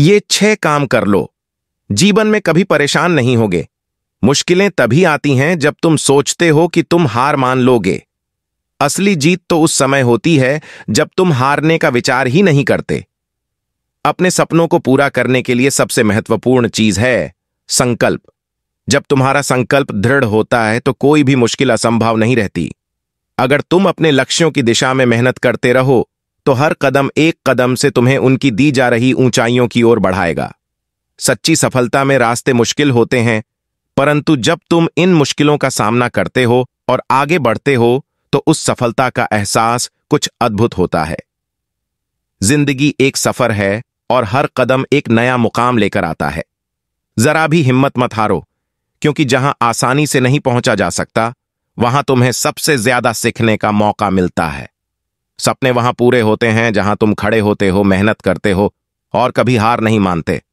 ये छह काम कर लो जीवन में कभी परेशान नहीं होगे मुश्किलें तभी आती हैं जब तुम सोचते हो कि तुम हार मान लोगे असली जीत तो उस समय होती है जब तुम हारने का विचार ही नहीं करते अपने सपनों को पूरा करने के लिए सबसे महत्वपूर्ण चीज है संकल्प जब तुम्हारा संकल्प दृढ़ होता है तो कोई भी मुश्किल असंभव नहीं रहती अगर तुम अपने लक्ष्यों की दिशा में मेहनत करते रहो तो हर कदम एक कदम से तुम्हें उनकी दी जा रही ऊंचाइयों की ओर बढ़ाएगा सच्ची सफलता में रास्ते मुश्किल होते हैं परंतु जब तुम इन मुश्किलों का सामना करते हो और आगे बढ़ते हो तो उस सफलता का एहसास कुछ अद्भुत होता है जिंदगी एक सफर है और हर कदम एक नया मुकाम लेकर आता है जरा भी हिम्मत मत हारो क्योंकि जहां आसानी से नहीं पहुंचा जा सकता वहां तुम्हें सबसे ज्यादा सीखने का मौका मिलता है सपने वहां पूरे होते हैं जहां तुम खड़े होते हो मेहनत करते हो और कभी हार नहीं मानते